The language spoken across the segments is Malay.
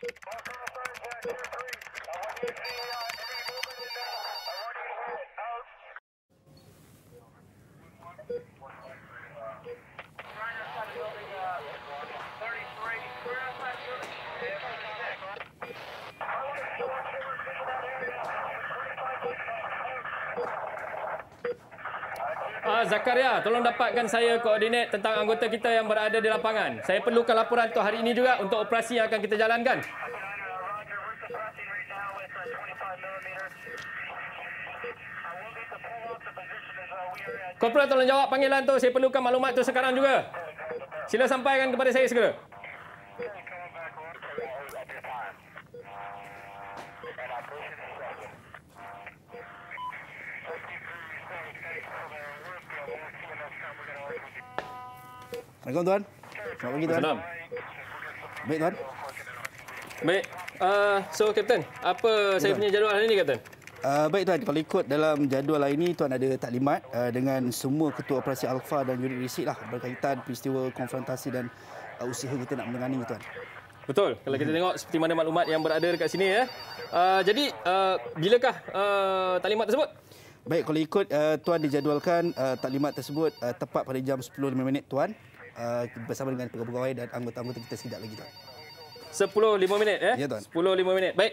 Marker 3, Jack 2-3. I want you to see uh, Zakaria, tolong dapatkan saya koordinat tentang anggota kita yang berada di lapangan. Saya perlukan laporan untuk hari ini juga untuk operasi yang akan kita jalankan. Korporat tolong jawab panggilan tu. Saya perlukan maklumat tu sekarang juga. Sila sampaikan kepada saya segera. Assalamualaikum tuan. Selamat pagi tuan. Baik tuan. Baik. Uh, so kapten, apa tuan. saya punya jadual hari ini kapten? Uh, baik tuan, kalau ikut dalam jadual hari ini tuan ada taklimat uh, dengan semua ketua operasi Alpha dan unit risik lah berkaitan peristiwa konfrontasi dan uh, usaha kita nak menangani tuan. Betul. Kalau kita mhm. tengok seperti mana maklumat yang berada dekat sini ya. Uh, jadi uh, bilakah uh, taklimat tersebut? Baik, kalau ikut uh, tuan dijadualkan uh, taklimat tersebut uh, tepat pada jam 10.5 minit tuan uh, bersama dengan pegawai-pegawai dan anggota-anggota kita sidak lagi tuan. 10-5 minit eh? ya? Ya 10 minit. Baik.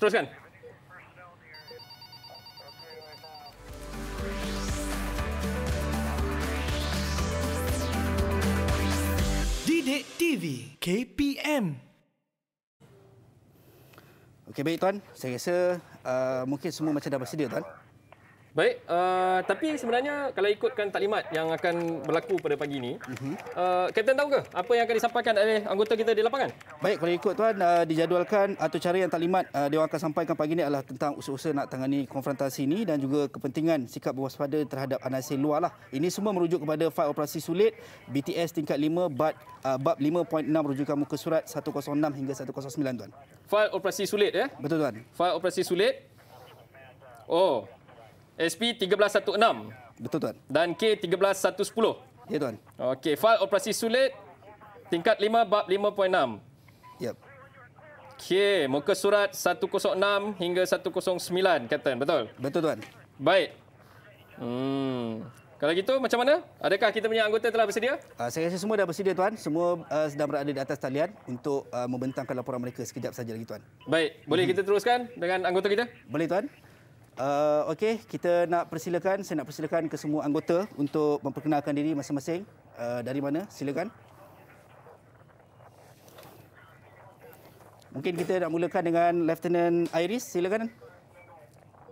Teruskan. Didik TV KPM Okey baik tuan, saya rasa uh, mungkin semua macam dah bersedia tuan. Baik, uh, tapi sebenarnya kalau ikutkan taklimat yang akan berlaku pada pagi ini, Kapten mhm. uh, uh-huh. tahu ke apa yang akan disampaikan oleh anggota kita di lapangan? Baik, kalau ikut tuan, uh, dijadualkan atau cara yang taklimat uh, dia akan sampaikan pagi ini adalah tentang usaha-usaha nak tangani konfrontasi ini dan juga kepentingan sikap berwaspada terhadap anasir luar. Lah. Ini semua merujuk kepada fail operasi sulit BTS tingkat 5 bat, uh, bab 5.6 rujukan muka surat 106 hingga 109 tuan. Fail operasi sulit ya? Betul tuan. Fail operasi sulit. Oh, SP 1316. Betul tuan. Dan K 1310 Ya tuan. Okey, fail operasi sulit tingkat 5 bab 5.6. Yep. Okey, muka surat 106 hingga 109 kapten, betul? Betul tuan. Baik. Hmm. Kalau gitu macam mana? Adakah kita punya anggota telah bersedia? Uh, saya rasa semua dah bersedia tuan. Semua uh, sedang berada di atas talian untuk uh, membentangkan laporan mereka sekejap saja lagi tuan. Baik, boleh mm-hmm. kita teruskan dengan anggota kita? Boleh tuan. Uh, Okey, kita nak persilakan, saya nak persilakan ke semua anggota untuk memperkenalkan diri masing-masing. Uh, dari mana? Silakan. Mungkin kita nak mulakan dengan Lieutenant Iris, silakan.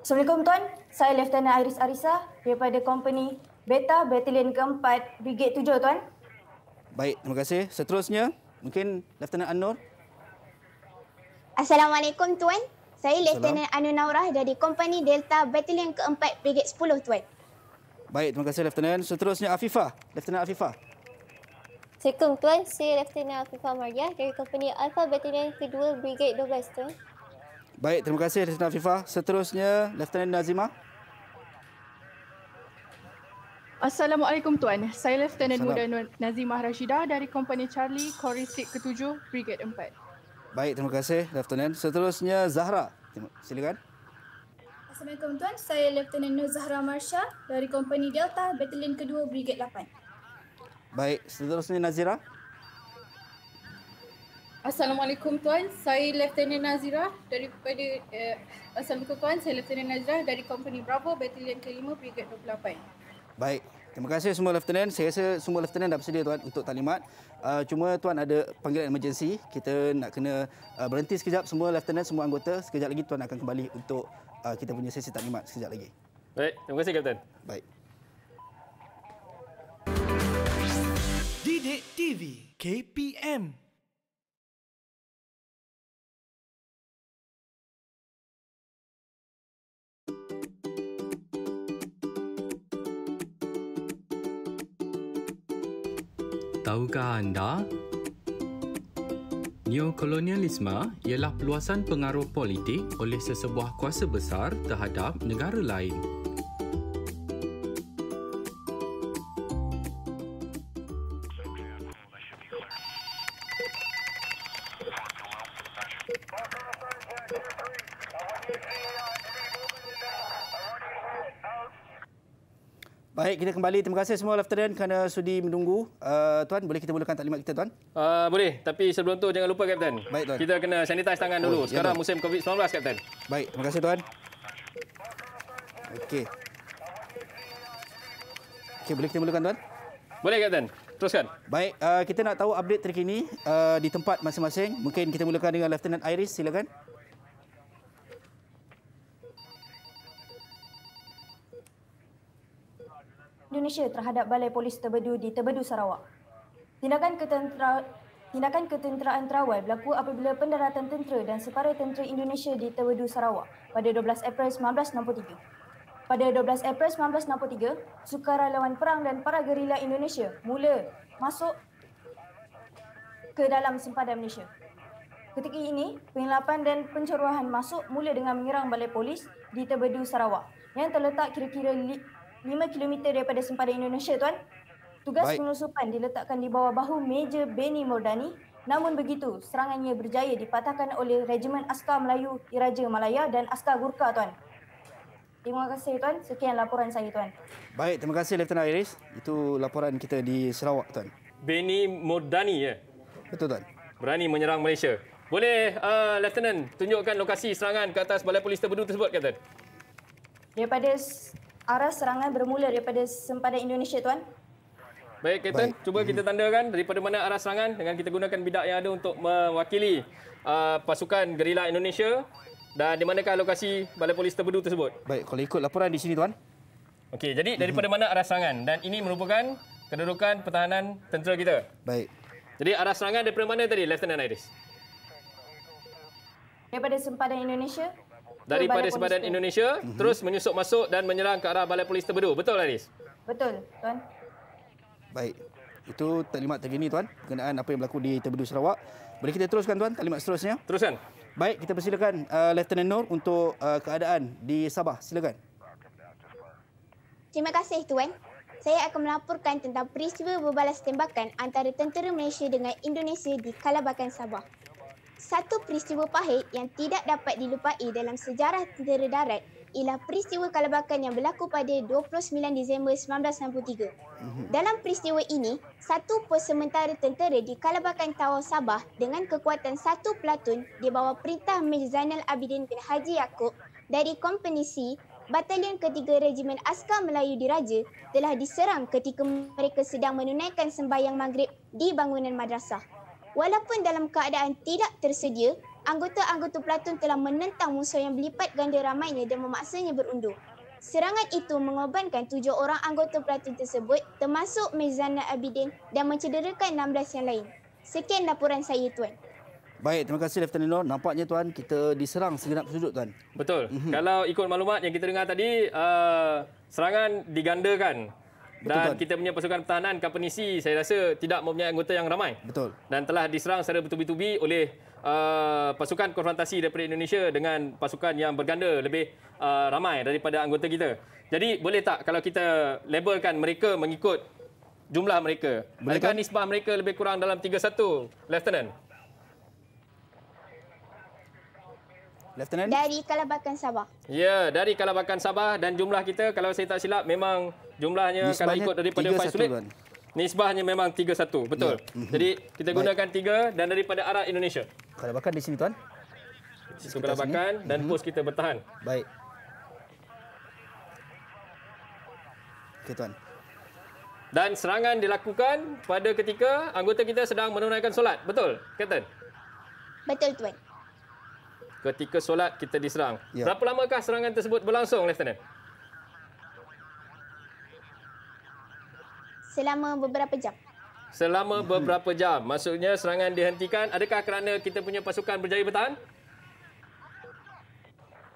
Assalamualaikum Tuan, saya Lieutenant Iris Arisa daripada Company Beta Battalion 4 Brigade 7 Tuan. Baik, terima kasih. Seterusnya, mungkin Lieutenant Anur. Assalamualaikum Tuan, saya Lieutenant Anu Naurah dari Kompani Delta Battalion keempat 4 Brigade 10 Tuan. Baik, terima kasih Lieutenant. Seterusnya Afifah. Lieutenant Afifah. Sekum Tuan, saya Lieutenant Afifa Maria dari Kompani Alpha Battalion ke-2 Brigade 12 Tuan. Baik, terima kasih Lieutenant Afifa. Seterusnya Lieutenant Nazima. Assalamualaikum Tuan. Saya Lieutenant Muda Nazimah Rashidah dari Kompani Charlie Korisik ke-7 Brigade 4. Baik, terima kasih Lieutenant. Seterusnya Zahra. Silakan. Assalamualaikum tuan. Saya Lieutenant Nur Zahra Marsha dari Kompani Delta Battalion Kedua Brigade 8. Baik, seterusnya Nazira. Assalamualaikum tuan. Saya Lieutenant Nazira dari Kompani eh, Assalamualaikum tuan. Saya Lieutenant Nazira dari Company Bravo Battalion Kelima Brigade 28. Baik, Terima kasih semua Lieutenant. Saya rasa semua Lieutenant dah bersedia tuan untuk talimat. Uh, cuma tuan ada panggilan emergency. Kita nak kena uh, berhenti sekejap semua Lieutenant, semua anggota. Sekejap lagi tuan akan kembali untuk uh, kita punya sesi talimat sekejap lagi. Baik, terima kasih Captain. Baik. Didik TV KPM Tahukah anda, neokolonialisme ialah peluasan pengaruh politik oleh sesebuah kuasa besar terhadap negara lain. Baik, kita kembali. Terima kasih semua Laftarian kerana sudi menunggu. Uh, tuan, boleh kita mulakan taklimat kita, Tuan? Uh, boleh, tapi sebelum tu jangan lupa, Kapten. Baik, Tuan. Kita kena sanitize tangan oh, dulu. Ya, Sekarang ya, musim COVID-19, Kapten. Baik, terima kasih, Tuan. Okey. Okey, boleh kita mulakan, Tuan? Boleh, Kapten. Teruskan. Baik, uh, kita nak tahu update terkini uh, di tempat masing-masing. Mungkin kita mulakan dengan Lieutenant Iris, Silakan. Indonesia terhadap Balai Polis Terbedu di Terbedu Sarawak. Tindakan ketentera Tindakan ketenteraan terawal berlaku apabila pendaratan tentera dan separuh tentera Indonesia di Terbedu Sarawak pada 12 April 1963. Pada 12 April 1963, sukarelawan perang dan para gerila Indonesia mula masuk ke dalam sempadan Malaysia. Ketika ini, penyelapan dan pencerahan masuk mula dengan menyerang balai polis di Terbedu Sarawak yang terletak kira-kira 5km daripada sempadan Indonesia tuan. Tugas Baik. penusupan diletakkan di bawah bahu Major Benny Mordani. Namun begitu, serangannya berjaya dipatahkan oleh Regimen Askar Melayu Diraja Malaya dan Askar Gurkha tuan. Terima kasih tuan. Sekian laporan saya tuan. Baik, terima kasih Lieutenant Iris. Itu laporan kita di Sarawak tuan. Benny Mordani ya. Betul tuan. Berani menyerang Malaysia. Boleh uh, Lieutenant tunjukkan lokasi serangan ke atas balai polis terbunuh tersebut, Captain? Daripada arah serangan bermula daripada sempadan Indonesia tuan. Baik, Captain. Baik. Cuba kita tandakan daripada mana arah serangan dengan kita gunakan bidak yang ada untuk mewakili uh, pasukan gerila Indonesia dan di manakah lokasi balai polis terpedu tersebut? Baik, kalau ikut laporan di sini tuan. Okey, jadi mhm. daripada mana arah serangan dan ini merupakan kedudukan pertahanan tentera kita. Baik. Jadi arah serangan daripada mana tadi, Lieutenant Iris? Daripada sempadan Indonesia daripada sebadan Indonesia mm-hmm. terus menyusup masuk dan menyerang ke arah balai polis terbedu. Betul, Aris? Betul, Tuan. Baik. Itu taklimat terkini, Tuan. Berkenaan apa yang berlaku di terbedu Sarawak. Boleh kita teruskan, Tuan, taklimat seterusnya? Teruskan. Baik, kita persilakan uh, Lieutenant Nur untuk uh, keadaan di Sabah. Silakan. Terima kasih, Tuan. Saya akan melaporkan tentang peristiwa berbalas tembakan antara tentera Malaysia dengan Indonesia di Kalabakan Sabah. Satu peristiwa pahit yang tidak dapat dilupai dalam sejarah tentera darat ialah peristiwa kalabakan yang berlaku pada 29 Disember 1963. Mhm. Dalam peristiwa ini, satu pos sementara tentera di Kalabakan Tawau Sabah dengan kekuatan satu pelatun di bawah perintah Major Zainal Abidin bin Haji Yaakob dari Company C, Batalion Ketiga Regimen Askar Melayu Diraja telah diserang ketika mereka sedang menunaikan sembahyang maghrib di bangunan madrasah. Walaupun dalam keadaan tidak tersedia, anggota-anggota Platon telah menentang musuh yang berlipat ganda ramainya dan memaksanya berundur. Serangan itu mengorbankan tujuh orang anggota Platon tersebut termasuk Mezana Abidin dan mencederakan 16 yang lain. Sekian laporan saya, Tuan. Baik, terima kasih Lieutenant Nor. Nampaknya tuan kita diserang segenap sudut tuan. Betul. Mm-hmm. Kalau ikut maklumat yang kita dengar tadi, uh, serangan digandakan dan kita punya pasukan pertahanan Company C saya rasa tidak mempunyai anggota yang ramai. Betul. Dan telah diserang secara bertubi-tubi oleh uh, pasukan konfrontasi daripada Indonesia dengan pasukan yang berganda lebih uh, ramai daripada anggota kita. Jadi boleh tak kalau kita labelkan mereka mengikut jumlah mereka? Adakah nisbah mereka lebih kurang dalam 31, Lieutenant? Lieutenant? Dari Kalabakan Sabah. Ya, dari Kalabakan Sabah dan jumlah kita kalau saya tak silap memang jumlahnya Nisbahnya kalau ikut daripada Pai Sulit. Nisbahnya memang 3-1, betul. Ya. Mhm. Jadi kita gunakan 3 dan daripada arah Indonesia. Kalabakan di sini tuan. Situ Kalabakan sini. dan mm -hmm. pos kita bertahan. Baik. Okey tuan. Dan serangan dilakukan pada ketika anggota kita sedang menunaikan solat. Betul, Captain? Betul, Tuan ketika solat kita diserang. Ya. Berapa lamakah serangan tersebut berlangsung, Lieutenant? Selama beberapa jam. Selama beberapa jam. Maksudnya serangan dihentikan. Adakah kerana kita punya pasukan berjaya bertahan?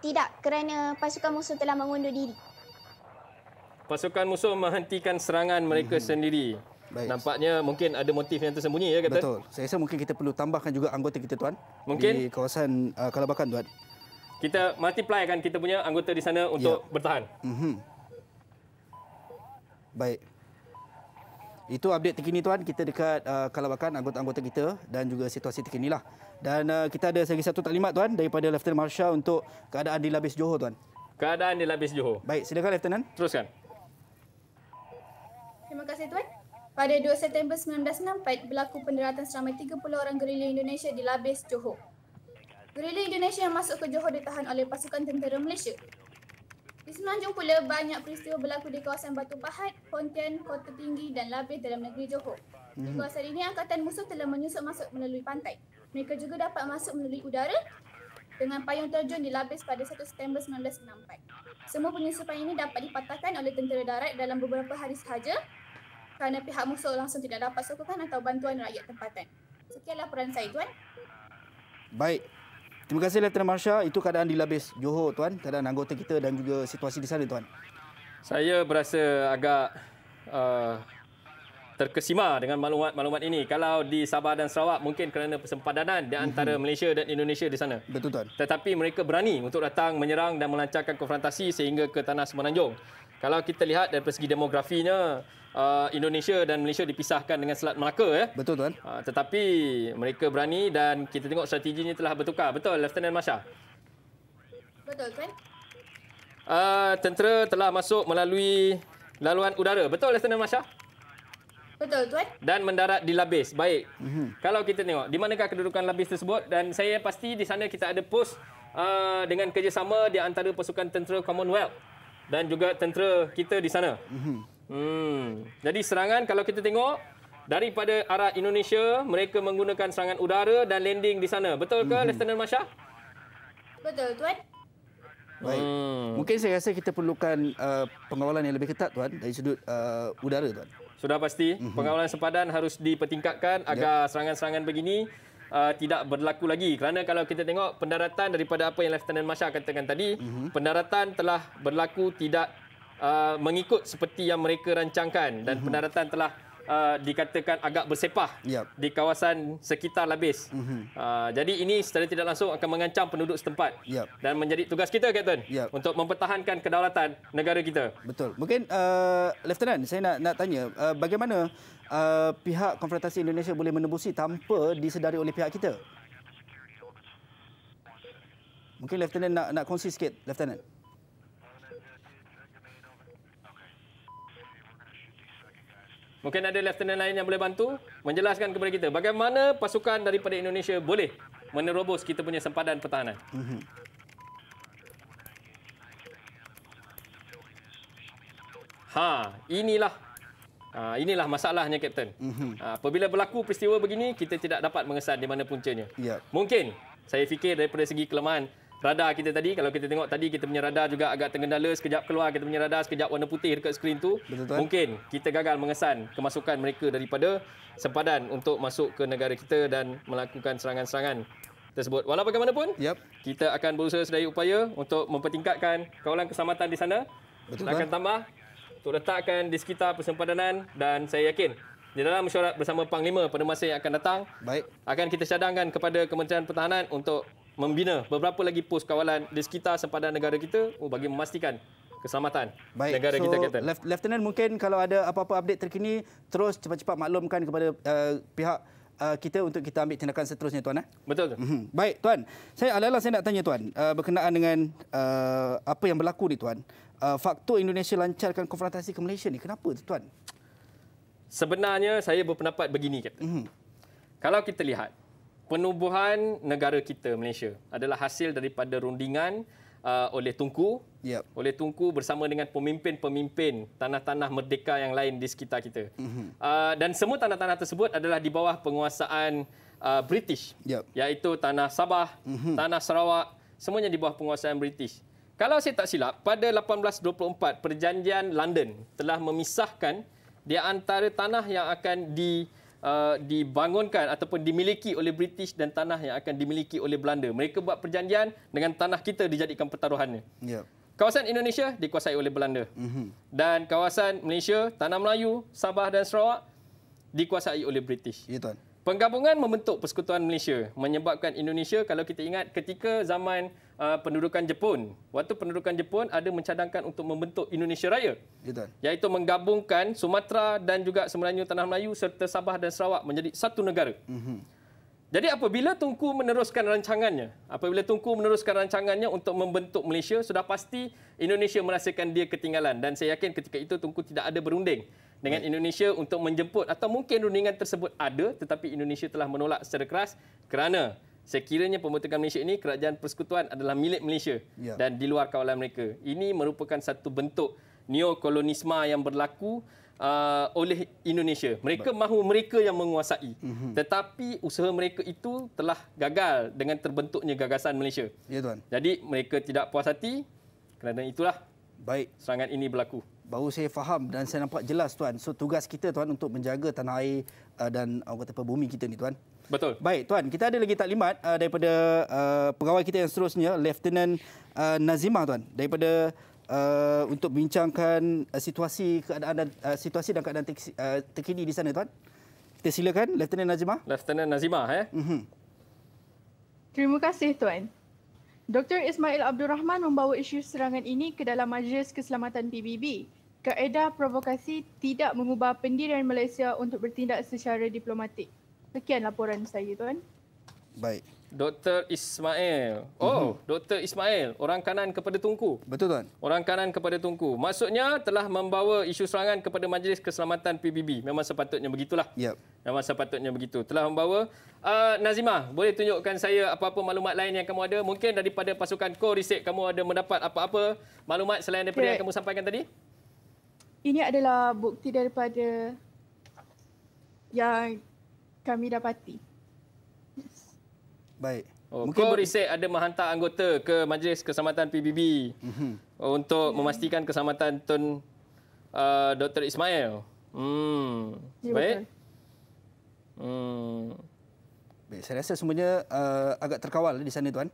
Tidak, kerana pasukan musuh telah mengundur diri. Pasukan musuh menghentikan serangan mereka mm-hmm. sendiri. Baik. Nampaknya mungkin ada motif yang tersembunyi ya kata. Betul. Saya rasa mungkin kita perlu tambahkan juga anggota kita tuan mungkin. di kawasan uh, Kalabakan tuan. Kita multiply kan kita punya anggota di sana untuk ya. bertahan. Mm-hmm. Baik. Itu update terkini tuan kita dekat uh, Kalabakan anggota-anggota kita dan juga situasi lah. Dan uh, kita ada lagi satu taklimat tuan daripada Lieutenant Marshal untuk keadaan di Labis Johor tuan. Keadaan di Labis Johor. Baik, silakan Lieutenant. Teruskan. Terima kasih tuan. Pada 2 September 1964, berlaku penderatan selama 30 orang gerilya Indonesia di Labis, Johor. Gerilya Indonesia yang masuk ke Johor ditahan oleh pasukan tentera Malaysia. Di semenanjung pula, banyak peristiwa berlaku di kawasan Batu Pahat, Pontian, Kota Tinggi dan Labis dalam negeri Johor. Di mhm. kawasan ini, angkatan musuh telah menyusup masuk melalui pantai. Mereka juga dapat masuk melalui udara dengan payung terjun di Labis pada 1 September 1964. Semua penyusupan ini dapat dipatahkan oleh tentera darat dalam beberapa hari sahaja kerana pihak musuh langsung tidak dapat sokongan atau bantuan rakyat tempatan. Sekianlah peran saya, Tuan. Baik. Terima kasih, Letnan Marsha. Itu keadaan di Labis Johor, Tuan. Keadaan anggota kita dan juga situasi di sana, Tuan. Saya berasa agak uh, terkesima dengan maklumat-maklumat ini. Kalau di Sabah dan Sarawak, mungkin kerana persempadanan di antara mhm. Malaysia dan Indonesia di sana. Betul, Tuan. Tetapi mereka berani untuk datang menyerang dan melancarkan konfrontasi sehingga ke Tanah Semenanjung. Kalau kita lihat dari segi demografinya, Uh, Indonesia dan Malaysia dipisahkan dengan Selat Melaka ya. Betul tuan. Uh, tetapi mereka berani dan kita tengok strateginya telah bertukar. Betul Lieutenant Masha. Betul tuan. Uh, tentera telah masuk melalui laluan udara. Betul Lieutenant Masha? Betul tuan. Dan mendarat di Labis. Baik. Mm-hmm. Kalau kita tengok di manakah kedudukan Labis tersebut dan saya pasti di sana kita ada pos uh, dengan kerjasama di antara pasukan tentera Commonwealth dan juga tentera kita di sana. Mm-hmm. Hmm. Jadi serangan kalau kita tengok daripada arah Indonesia, mereka menggunakan serangan udara dan landing di sana. Betul ke, mm-hmm. Lieutenant Masha? Betul, tuan. Baik. Hmm. Mungkin saya rasa kita perlukan uh, pengawalan yang lebih ketat, tuan, dari sudut uh, udara, tuan. Sudah pasti mm-hmm. pengawalan sempadan harus dipertingkatkan agar ya. serangan-serangan begini Uh, tidak berlaku lagi kerana kalau kita tengok pendaratan daripada apa yang Lieutenant Masha katakan tadi mm-hmm. pendaratan telah berlaku tidak uh, mengikut seperti yang mereka rancangkan dan mm-hmm. pendaratan telah uh, dikatakan agak bersepah yep. di kawasan sekitar Labis. Mm-hmm. Uh, jadi ini secara tidak langsung akan mengancam penduduk setempat yep. dan menjadi tugas kita, Captain, yep. untuk mempertahankan kedaulatan negara kita. Betul. Mungkin, uh, Lieutenant, saya nak, nak tanya uh, bagaimana uh, pihak konfrontasi Indonesia boleh menembusi tanpa disedari oleh pihak kita? Mungkin Lieutenant nak, nak kongsi sikit, Lieutenant. Mungkin ada leftenan lain yang boleh bantu menjelaskan kepada kita bagaimana pasukan daripada Indonesia boleh menerobos kita punya sempadan pertahanan. Mhm. Ha, inilah Ha, inilah masalahnya, Kapten. Mhm. Ha, apabila berlaku peristiwa begini, kita tidak dapat mengesan di mana puncanya. Yep. Ya. Mungkin saya fikir daripada segi kelemahan radar kita tadi kalau kita tengok tadi kita punya radar juga agak terkendala sekejap keluar kita punya radar sekejap warna putih dekat skrin tu Betul, tuan. mungkin kita gagal mengesan kemasukan mereka daripada sempadan untuk masuk ke negara kita dan melakukan serangan-serangan tersebut. Walau bagaimanapun, yep. kita akan berusaha sedaya upaya untuk mempertingkatkan kawalan keselamatan di sana. Betul, kan? akan tambah untuk letakkan di sekitar persempadanan dan saya yakin di dalam mesyuarat bersama Panglima pada masa yang akan datang, Baik. akan kita cadangkan kepada Kementerian Pertahanan untuk membina beberapa lagi pos kawalan di sekitar sempadan negara kita oh, bagi memastikan keselamatan Baik. negara so, kita, Captain. Lieutenant, mungkin kalau ada apa-apa update terkini, terus cepat-cepat maklumkan kepada uh, pihak uh, kita untuk kita ambil tindakan seterusnya, Tuan. Eh? Betul. Ke? Mm-hmm. Baik, Tuan. Saya alala saya nak tanya, Tuan, uh, berkenaan dengan uh, apa yang berlaku ni, Tuan. Uh, faktor Indonesia lancarkan konfrontasi ke Malaysia ni, kenapa tu, Tuan? Sebenarnya, saya berpendapat begini, Captain. Mm-hmm. Kalau kita lihat, penubuhan negara kita Malaysia adalah hasil daripada rundingan uh, oleh Tunku yep. oleh Tunku bersama dengan pemimpin-pemimpin tanah-tanah merdeka yang lain di sekitar kita mm-hmm. uh, dan semua tanah-tanah tersebut adalah di bawah penguasaan uh, British yep. iaitu tanah Sabah mm-hmm. tanah Sarawak semuanya di bawah penguasaan British kalau saya tak silap pada 1824 perjanjian London telah memisahkan di antara tanah yang akan di Uh, dibangunkan ataupun dimiliki oleh British dan tanah yang akan dimiliki oleh Belanda. Mereka buat perjanjian dengan tanah kita dijadikan pertaruhannya. Ya. Kawasan Indonesia dikuasai oleh Belanda. Mm-hmm. Dan kawasan Malaysia, Tanah Melayu, Sabah dan Sarawak dikuasai oleh British. Ya, Tuan. Penggabungan membentuk Persekutuan Malaysia menyebabkan Indonesia kalau kita ingat ketika zaman uh, pendudukan Jepun. Waktu pendudukan Jepun ada mencadangkan untuk membentuk Indonesia Raya. Betul. Iaitu menggabungkan Sumatera dan juga semenanjung tanah Melayu serta Sabah dan Sarawak menjadi satu negara. Mm-hmm. Jadi apabila Tunku meneruskan rancangannya, apabila Tunku meneruskan rancangannya untuk membentuk Malaysia, sudah pasti Indonesia merasakan dia ketinggalan dan saya yakin ketika itu Tunku tidak ada berunding dengan Baik. Indonesia untuk menjemput atau mungkin rundingan tersebut ada tetapi Indonesia telah menolak secara keras kerana sekiranya pembentukan Malaysia ini kerajaan persekutuan adalah milik Malaysia ya. dan di luar kawalan mereka. Ini merupakan satu bentuk neokolonisme yang berlaku uh, oleh Indonesia. Mereka Baik. mahu mereka yang menguasai. Mm-hmm. Tetapi usaha mereka itu telah gagal dengan terbentuknya gagasan Malaysia. Ya tuan. Jadi mereka tidak puas hati kerana itulah Baik. serangan ini berlaku. Baru saya faham dan saya nampak jelas tuan. So tugas kita tuan untuk menjaga tanah air uh, dan orang bumi kita ni tuan. Betul. Baik, tuan, kita ada lagi taklimat uh, daripada uh, pegawai kita yang seterusnya, Lieutenant uh, Nazimah tuan, daripada uh, untuk bincangkan uh, situasi keadaan dan uh, situasi dan keadaan teksi, uh, terkini di sana tuan. Kita silakan Lieutenant Nazimah. Lieutenant Nazimah eh. Mm-hmm. Terima kasih tuan. Dr. Ismail Abdul Rahman membawa isu serangan ini ke dalam Majlis Keselamatan PBB. Kaedah provokasi tidak mengubah pendirian Malaysia untuk bertindak secara diplomatik. Sekian laporan saya tuan. Baik. Dr Ismail. Oh, uh-huh. Mhm. Dr Ismail, orang kanan kepada tungku. Betul tuan. Orang kanan kepada tungku. Maksudnya telah membawa isu serangan kepada Majlis Keselamatan PBB. Memang sepatutnya begitulah. Yep. Memang sepatutnya begitu. Telah membawa uh, Nazima, boleh tunjukkan saya apa-apa maklumat lain yang kamu ada? Mungkin daripada pasukan Core Risk kamu ada mendapat apa-apa maklumat selain daripada okay. yang kamu sampaikan tadi? Ini adalah bukti daripada yang kami dapati. Baik. Oh, Mungkin Kor Risik ada menghantar anggota ke Majlis Keselamatan PBB mm -hmm. untuk yeah. memastikan keselamatan Tun uh, Dr. Ismail. Hmm. Yeah, Baik. Hmm. Baik, saya rasa semuanya uh, agak terkawal di sana tuan.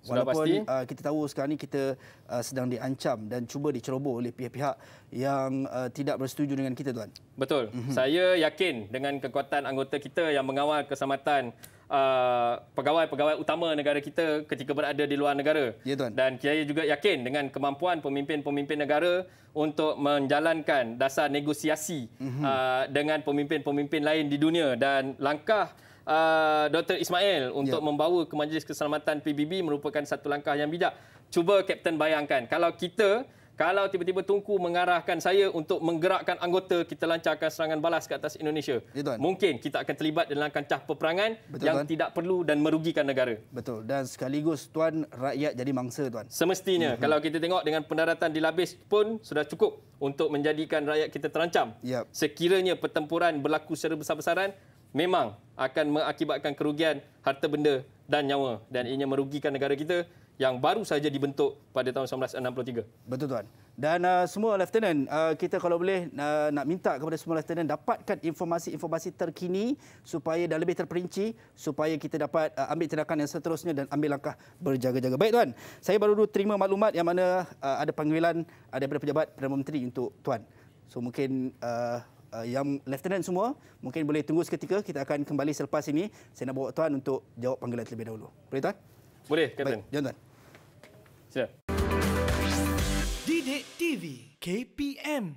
Sudah Walaupun pasti. Uh, kita tahu sekarang ini kita uh, sedang diancam dan cuba diceroboh oleh pihak-pihak yang uh, tidak bersetuju dengan kita tuan. Betul. Mm-hmm. Saya yakin dengan kekuatan anggota kita yang mengawal keselamatan uh, pegawai-pegawai utama negara kita ketika berada di luar negara. Ya tuan. Dan saya juga yakin dengan kemampuan pemimpin-pemimpin negara untuk menjalankan dasar negosiasi mm-hmm. uh, dengan pemimpin-pemimpin lain di dunia dan langkah uh, Dr. Ismail untuk ya. membawa ke Majlis Keselamatan PBB merupakan satu langkah yang bijak. Cuba Kapten bayangkan, kalau kita, kalau tiba-tiba Tunku mengarahkan saya untuk menggerakkan anggota, kita lancarkan serangan balas ke atas Indonesia. Ya, Mungkin kita akan terlibat dalam kancah peperangan Betul, yang tuan. tidak perlu dan merugikan negara. Betul. Dan sekaligus Tuan, rakyat jadi mangsa Tuan. Semestinya. Ya. Kalau kita tengok dengan pendaratan di Labis pun sudah cukup untuk menjadikan rakyat kita terancam. Ya. Sekiranya pertempuran berlaku secara besar-besaran, memang akan mengakibatkan kerugian harta benda dan nyawa dan ianya merugikan negara kita yang baru saja dibentuk pada tahun 1963. Betul tuan. Dan uh, semua lieutenant uh, kita kalau boleh uh, nak minta kepada semua lieutenant dapatkan informasi-informasi terkini supaya dah lebih terperinci supaya kita dapat uh, ambil tindakan yang seterusnya dan ambil langkah berjaga-jaga. Baik tuan, saya baru terima maklumat yang mana uh, ada panggilan uh, daripada pejabat Perdana Menteri untuk tuan. So mungkin uh, uh, yang lieutenant semua mungkin boleh tunggu seketika kita akan kembali selepas ini saya nak bawa tuan untuk jawab panggilan terlebih dahulu boleh tuan boleh kapten jom tuan sila Didik TV KPM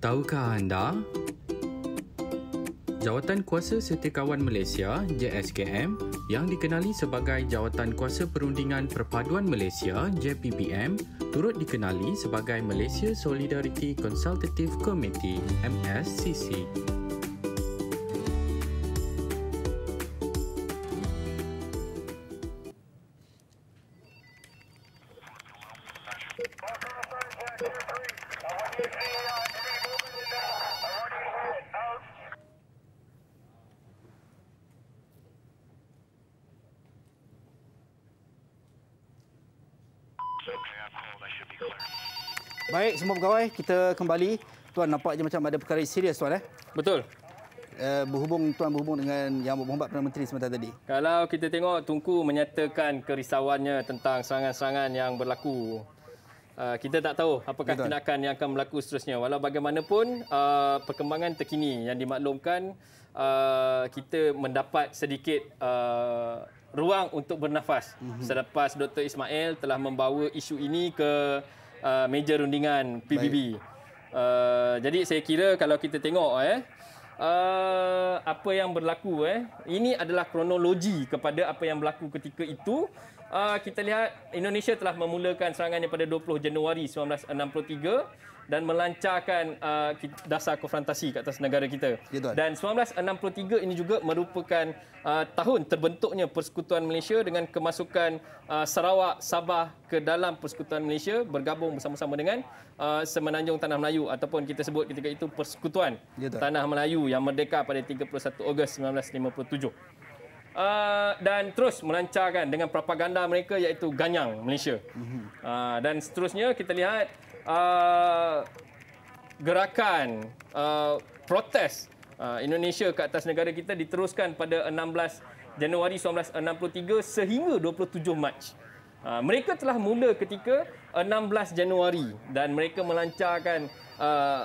Tahukah anda, Jawatan Kuasa Setiakawan Malaysia JSKM yang dikenali sebagai Jawatan Kuasa Perundingan Perpaduan Malaysia JPPM turut dikenali sebagai Malaysia Solidarity Consultative Committee MSCC. pegawai, eh. kita kembali. Tuan nampak je macam ada perkara serius tuan eh. Betul. Uh, berhubung tuan berhubung dengan Yang Berhormat Perdana Menteri sebentar tadi. Kalau kita tengok Tunku menyatakan kerisauannya tentang serangan-serangan yang berlaku. Uh, kita tak tahu apakah Betul. tindakan yang akan berlaku seterusnya. Walau bagaimanapun uh, perkembangan terkini yang dimaklumkan uh, kita mendapat sedikit uh, ruang untuk bernafas mm-hmm. selepas Dr Ismail telah membawa isu ini ke uh, meja rundingan PBB. Uh, jadi saya kira kalau kita tengok eh Uh, apa yang berlaku eh ini adalah kronologi kepada apa yang berlaku ketika itu uh, kita lihat Indonesia telah memulakan serangannya pada 20 Januari 1963 dan melancarkan uh, dasar konfrontasi ke atas negara kita. Ya, dan 1963 ini juga merupakan uh, tahun terbentuknya Persekutuan Malaysia dengan kemasukan uh, Sarawak, Sabah ke dalam Persekutuan Malaysia bergabung bersama-sama dengan uh, Semenanjung Tanah Melayu ataupun kita sebut ketika itu Persekutuan ya, Tanah Melayu yang merdeka pada 31 Ogos 1957 uh, dan terus melancarkan dengan propaganda mereka iaitu ganyang Malaysia. Uh, dan seterusnya kita lihat uh, gerakan uh, protes uh, Indonesia ke atas negara kita diteruskan pada 16 Januari 1963 sehingga 27 Mac. Uh, mereka telah mula ketika 16 Januari dan mereka melancarkan uh,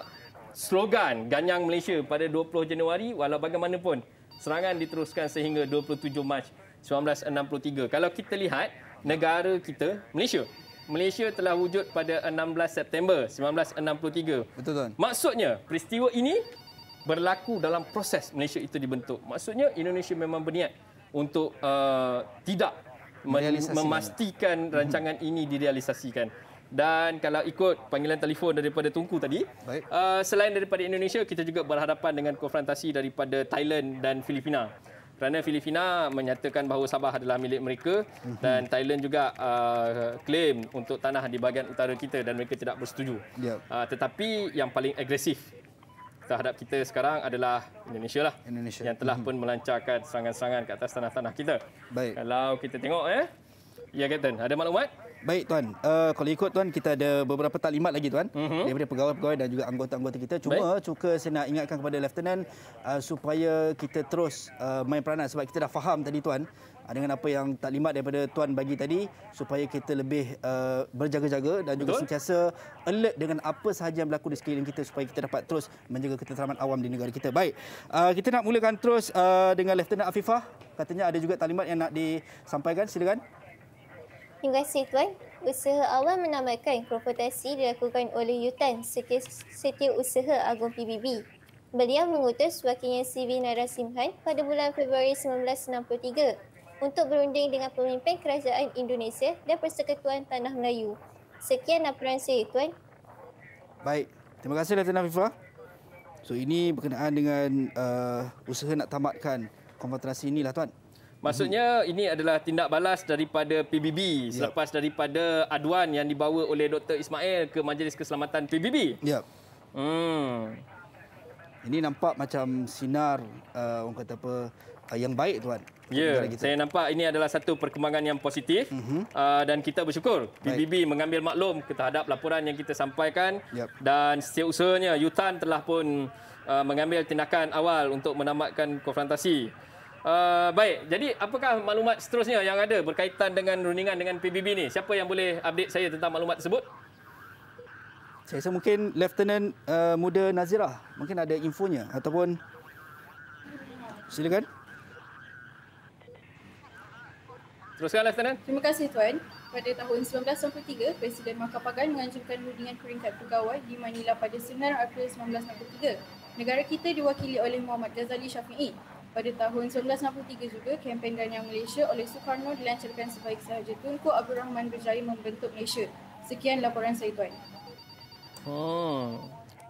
slogan ganyang Malaysia pada 20 Januari walau bagaimanapun serangan diteruskan sehingga 27 Mac 1963. Kalau kita lihat negara kita, Malaysia. Malaysia telah wujud pada 16 September 1963. Betul tuan. Maksudnya peristiwa ini berlaku dalam proses Malaysia itu dibentuk. Maksudnya Indonesia memang berniat untuk uh, tidak memastikan mm-hmm. rancangan ini direalisasikan. Dan kalau ikut panggilan telefon daripada Tungku tadi, Baik. Uh, selain daripada Indonesia, kita juga berhadapan dengan konfrontasi daripada Thailand dan Filipina. Kerana Filipina menyatakan bahawa Sabah adalah milik mereka mhm. dan Thailand juga uh, claim untuk tanah di bahagian utara kita dan mereka tidak bersetuju. Yeah. Uh, tetapi yang paling agresif terhadap kita sekarang adalah Indonesia lah Indonesia. yang telah mhm. pun melancarkan serangan-serangan ke atas tanah-tanah kita. Baik. Kalau kita tengok ya. Ya Captain, ada maklumat? Baik tuan, uh, kalau ikut tuan kita ada beberapa taklimat lagi tuan uh-huh. daripada pegawai-pegawai dan juga anggota-anggota kita. Cuma Baik. cuka saya nak ingatkan kepada lieutenant uh, supaya kita terus uh, main peranan sebab kita dah faham tadi tuan dengan apa yang taklimat daripada tuan bagi tadi supaya kita lebih uh, berjaga-jaga dan juga Betul. sentiasa alert dengan apa sahaja yang berlaku di sekeliling kita supaya kita dapat terus menjaga keteraman awam di negara kita. Baik. Uh, kita nak mulakan terus uh, dengan Lieutenant Afifah. Katanya ada juga taklimat yang nak disampaikan. Silakan. Terima kasih tuan. Usaha awal menamatkan proportasi dilakukan oleh Yutan setiap setia usaha agung PBB. Beliau mengutus wakilnya CV Narasimhan pada bulan Februari 1963 untuk berunding dengan pemimpin kerajaan Indonesia dan Persekutuan Tanah Melayu. Sekian laporan saya, Tuan. Baik. Terima kasih, Datin Nafifa So, ini berkenaan dengan uh, usaha nak tamatkan konfrontasi inilah, Tuan. Maksudnya mm-hmm. ini adalah tindak balas daripada PBB yep. selepas daripada aduan yang dibawa oleh Dr Ismail ke Majlis Keselamatan PBB. Ya. Yep. Hmm. Ini nampak macam sinar uh, orang kata apa uh, yang baik tuan. Ya, saya nampak ini adalah satu perkembangan yang positif uh-huh. uh, dan kita bersyukur PBB Baik. mengambil maklum terhadap laporan yang kita sampaikan yep. dan setiausahanya Yutan telah pun uh, mengambil tindakan awal untuk menamatkan konfrontasi. Uh, baik, jadi apakah maklumat seterusnya yang ada berkaitan dengan runingan dengan PBB ini? Siapa yang boleh update saya tentang maklumat tersebut? Saya rasa mungkin Lieutenant uh, Muda Nazirah mungkin ada infonya ataupun silakan. Teruskan Lieutenant. Terima kasih Tuan. Pada tahun 1993, Presiden Mahkapagan menganjurkan rundingan peringkat pegawai di Manila pada 9 April 1993. Negara kita diwakili oleh Muhammad Ghazali Syafi'i. Pada tahun 1963 juga, kempen Ganyang Malaysia oleh Soekarno dilancarkan sebaik sahaja Tunku Abdul Rahman berjaya membentuk Malaysia. Sekian laporan saya, Tuan. Oh.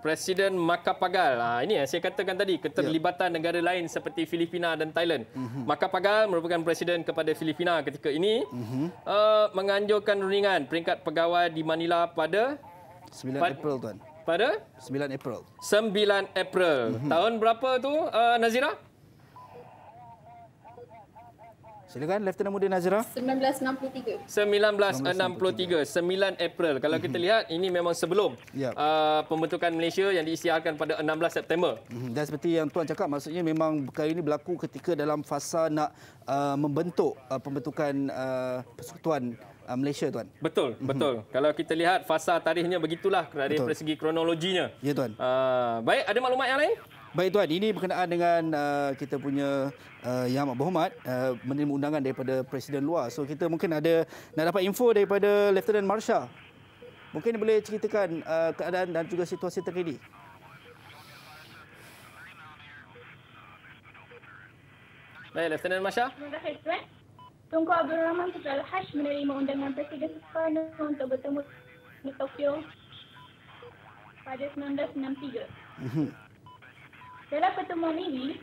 Presiden Makapagal. Ha, ini yang saya katakan tadi, keterlibatan yeah. negara lain seperti Filipina dan Thailand. Mm-hmm. Makapagal merupakan presiden kepada Filipina ketika ini. Mm-hmm. Uh, menganjurkan runingan peringkat pegawai di Manila pada... 9 pa- April, Tuan. Pada? 9 April. 9 April. Mm-hmm. Tahun berapa tu, uh, Nazira? Silakan Lieutenant Muda Nazira. 1963. 1963. 9 April. Kalau kita lihat ini memang sebelum yep. Ya. uh, pembentukan Malaysia yang diisytiharkan pada 16 September. Mhm, dan seperti yang tuan cakap maksudnya memang perkara ini berlaku ketika dalam fasa nak uh, membentuk uh, pembentukan uh, persekutuan uh, Malaysia tuan. Betul, mhm. betul. Kalau kita lihat fasa tarikhnya begitulah dari segi kronologinya. Ya tuan. Uh, baik, ada maklumat yang lain? Baik tuan, ini berkenaan dengan uh, kita punya uh, Yang Amat Berhormat uh, menerima undangan daripada Presiden luar. So kita mungkin ada nak dapat info daripada Lieutenant Marsha. Mungkin boleh ceritakan uh, keadaan dan juga situasi terkini. Baik, Lieutenant Marsha. Terima kasih, tuan. Tunku Abdul Rahman Putra hash menerima undangan Presiden Soekarno untuk bertemu di Tokyo pada 1963. Dalam pertemuan ini,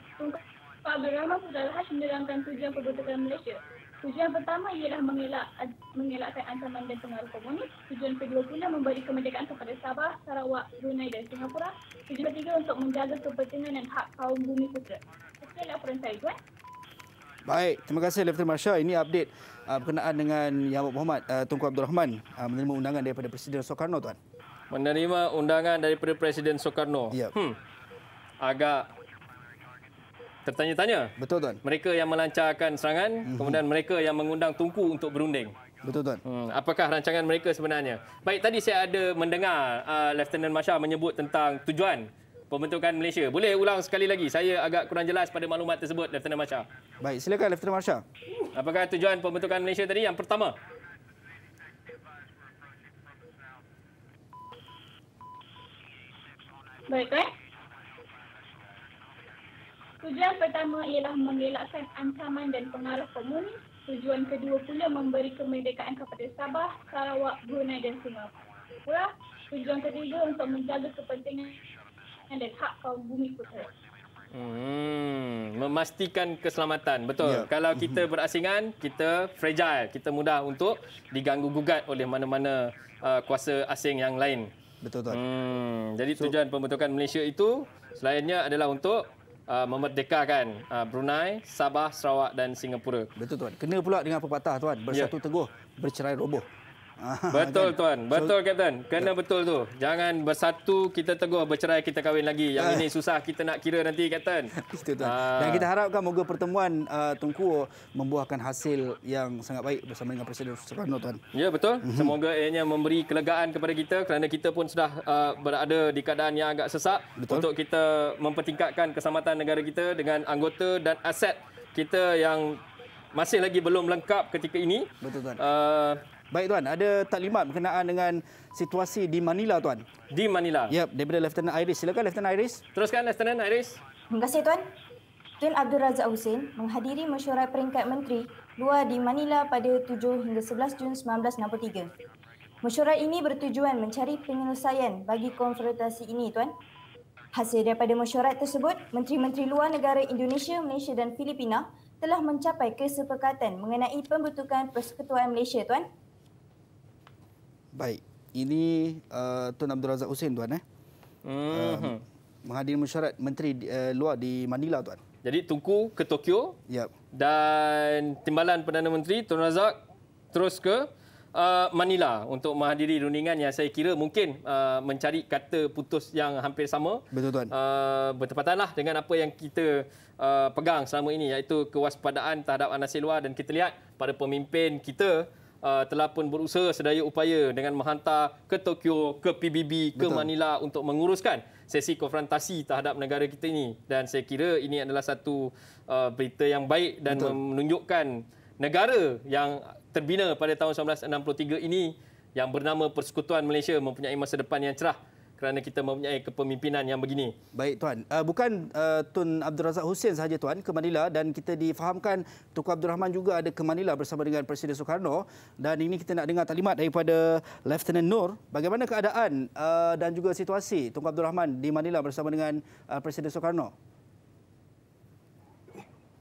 Pak Abdul Rahman Fudalhaj menerangkan tujuan perbentukan Malaysia. Tujuan pertama ialah mengelak, mengelakkan ancaman dan pengaruh komunis. Tujuan kedua pula memberi kemerdekaan kepada Sabah, Sarawak, Brunei dan Singapura. Tujuan ketiga untuk menjaga kepentingan dan hak kaum bumi putera. Okey, laporan saya tuan. Baik, terima kasih Lieutenant Marshall. Ini update uh, berkenaan dengan Yang Muhammad uh, Tunku Abdul Rahman uh, menerima undangan daripada Presiden Soekarno, Tuan. Menerima undangan daripada Presiden Soekarno. Ya. Hmm agak tertanya-tanya. Betul tuan. Mereka yang melancarkan serangan, mm-hmm. kemudian mereka yang mengundang tungku untuk berunding. Betul tuan. Hmm, apakah rancangan mereka sebenarnya? Baik tadi saya ada mendengar uh, Lieutenant Masha menyebut tentang tujuan pembentukan Malaysia. Boleh ulang sekali lagi? Saya agak kurang jelas pada maklumat tersebut Lieutenant Masha. Baik, silakan Lieutenant Masha. Apakah tujuan pembentukan Malaysia tadi yang pertama? Baik, baik. Eh? Tujuan pertama ialah mengelakkan ancaman dan pengaruh komunis. Tujuan kedua pula memberi kemerdekaan kepada Sabah, Sarawak, Brunei dan Singapura. tujuan ketiga untuk menjaga kepentingan dan hak kaum bumi putera. Hmm, memastikan keselamatan betul. Yeah. Kalau mhm. kita berasingan, kita fragile, kita mudah untuk diganggu gugat oleh mana-mana uh, kuasa asing yang lain. Betul tak? Hmm, jadi so, tujuan pembentukan Malaysia itu selainnya adalah untuk uh, memerdekakan uh, Brunei, Sabah, Sarawak dan Singapura. Betul tuan. Kena pula dengan pepatah tuan, bersatu yeah. teguh, bercerai roboh. Ah, betul kan? tuan, betul so, kapten. Kena yeah. betul tu. Jangan bersatu kita teguh bercerai kita kahwin lagi. Yang ah. ini susah kita nak kira nanti kapten. Betul tuan. Aa. Ah. Dan kita harapkan moga pertemuan uh, Tunku membuahkan hasil yang sangat baik bersama dengan Presiden Soekarno tuan. Ya yeah, betul. Mm-hmm. Semoga ianya memberi kelegaan kepada kita kerana kita pun sudah uh, berada di keadaan yang agak sesak betul. untuk kita mempertingkatkan keselamatan negara kita dengan anggota dan aset kita yang masih lagi belum lengkap ketika ini. Betul tuan. Uh, Baik tuan, ada taklimat berkenaan dengan situasi di Manila tuan. Di Manila. Ya, yep, daripada Lieutenant Iris. Silakan Lieutenant Iris. Teruskan Lieutenant Iris. Terima kasih tuan. Tun Abdul Razak Hussein menghadiri mesyuarat peringkat menteri luar di Manila pada 7 hingga 11 Jun 1963. Mesyuarat ini bertujuan mencari penyelesaian bagi konfrontasi ini tuan. Hasil daripada mesyuarat tersebut, menteri-menteri luar negara Indonesia, Malaysia dan Filipina telah mencapai kesepakatan mengenai pembentukan Persekutuan Malaysia tuan Baik. Ini uh, Tun Abdul Razak Hussein tuan eh. Mm-hmm. Uh, menghadiri mesyuarat menteri uh, luar di Manila tuan. Jadi tungku ke Tokyo. Yep. Dan timbalan Perdana Menteri Tun Razak terus ke Uh, Manila untuk menghadiri rundingan yang saya kira mungkin uh, mencari kata putus yang hampir sama. Betul tuan. Uh, bertepatanlah dengan apa yang kita uh, pegang selama ini iaitu kewaspadaan terhadap anasir luar dan kita lihat pada pemimpin kita uh, telah pun berusaha sedaya upaya dengan menghantar ke Tokyo, ke PBB, Betul. ke Manila untuk menguruskan sesi konfrontasi terhadap negara kita ini. Dan saya kira ini adalah satu uh, berita yang baik dan Betul. menunjukkan negara yang terbina pada tahun 1963 ini yang bernama Persekutuan Malaysia mempunyai masa depan yang cerah kerana kita mempunyai kepemimpinan yang begini. Baik tuan, uh, bukan uh, Tun Abdul Razak Hussein sahaja tuan ke Manila dan kita difahamkan Tuku Abdul Rahman juga ada ke Manila bersama dengan Presiden Soekarno dan ini kita nak dengar talimat daripada Lieutenant Nur bagaimana keadaan uh, dan juga situasi Tuku Abdul Rahman di Manila bersama dengan uh, Presiden Soekarno.